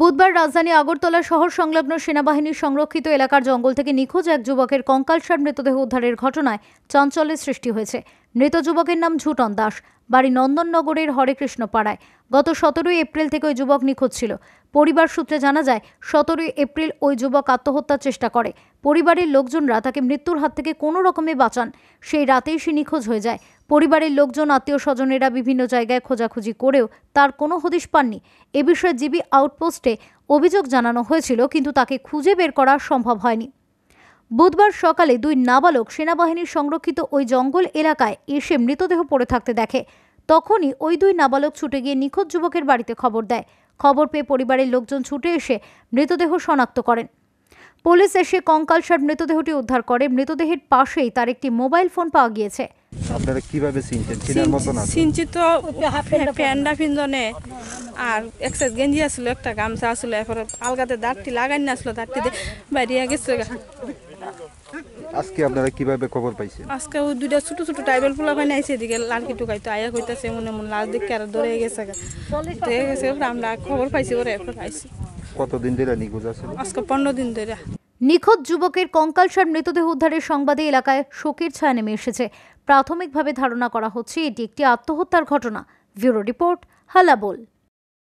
বুধবার রাজধানী আগরতলা শহর সংলগ্ন সেনাবাহিনীর সংরক্ষিত এলাকার জঙ্গল থেকে নিখোঁজ এক যুবকের কঙ্কালসার মৃতদেহ উদ্ধারের ঘটনায় চাঞ্চল্যের সৃষ্টি হয়েছে মৃত যুবকের নাম ঝুটন দাস বাড়ি নন্দননগরের হরেকৃষ্ণ পাড়ায় গত সতেরোই এপ্রিল থেকে ওই যুবক নিখোঁজ ছিল পরিবার সূত্রে জানা যায় সতেরোই এপ্রিল ওই যুবক আত্মহত্যার চেষ্টা করে পরিবারের লোকজনরা তাকে মৃত্যুর হাত থেকে কোনো রকমে বাঁচান সেই রাতেই সে নিখোঁজ হয়ে যায় পরিবারের লোকজন আত্মীয় স্বজনেরা বিভিন্ন জায়গায় খোঁজাখুঁজি করেও তার কোনো হদিশ পাননি এ বিষয়ে জিবি আউটপোস্টে অভিযোগ জানানো হয়েছিল কিন্তু তাকে খুঁজে বের করা সম্ভব হয়নি বুধবার সকালে দুই নাবালক সেনাবাহিনীর সংরক্ষিত ওই জঙ্গল এলাকায় এসে মৃতদেহ পড়ে থাকতে দেখে তখনই ওই দুই নাবালক ছুটে গিয়ে নিখোঁজ যুবকের বাড়িতে খবর দেয় খবর পেয়ে পরিবারের লোকজন ছুটে এসে মৃতদেহ শনাক্ত করেন পুলিশ এসে কঙ্কালসার মৃতদেহটি উদ্ধার করে মৃতদেহের পাশেই তার একটি মোবাইল ফোন পাওয়া গিয়েছে আপনারা কিভাবে চিনতেন চিনার মতো না তো প্যান্ডা আর এক্সাইজ গেঞ্জি আসলো একটা গামছা আসলো এরপরে আলগাতে দাঁতটি লাগাই না আসলো দাঁতটি বাইরিয়া গেছে আজকে আপনারা কিভাবে খবর পাইছেন আজকে ওই দুইটা ছোট ছোট টাইবেল ফুলা পাইনি আইছে এদিকে লালকি টুকাইতো আয়া কইতাছে মনে মনে লাল দিকে আর ধরে গেছে ধরে গেছে আমরা খবর পাইছি ওরে পাইছি কতদিন ধরে নিখোঁজ আছে আজকে পনেরো দিন ধরে নিখোঁজ যুবকের কঙ্কালসার মৃতদেহ উদ্ধারের সংবাদে এলাকায় শোকের ছায়া নেমে এসেছে প্রাথমিকভাবে ধারণা করা হচ্ছে এটি একটি আত্মহত্যার ঘটনা ব্যুরো রিপোর্ট হালাবোল